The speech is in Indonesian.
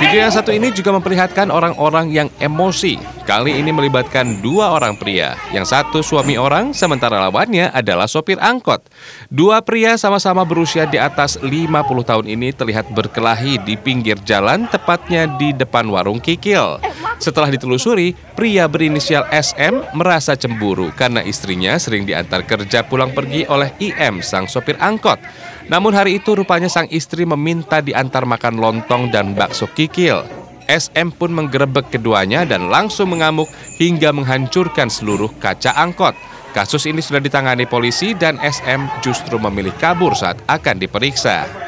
Video yang satu ini juga memperlihatkan orang-orang yang emosi. Kali ini melibatkan dua orang pria. Yang satu suami orang, sementara lawannya adalah sopir angkot. Dua pria sama-sama berusia di atas 50 tahun ini terlihat berkelahi di pinggir jalan, tepatnya di depan warung kikil. Setelah ditelusuri, pria berinisial SM merasa cemburu karena istrinya sering diantar kerja pulang pergi oleh IM, sang sopir angkot. Namun hari itu rupanya sang istri meminta diantar makan lontong dan bakso kikil. SM pun menggerebek keduanya dan langsung mengamuk hingga menghancurkan seluruh kaca angkot. Kasus ini sudah ditangani polisi dan SM justru memilih kabur saat akan diperiksa.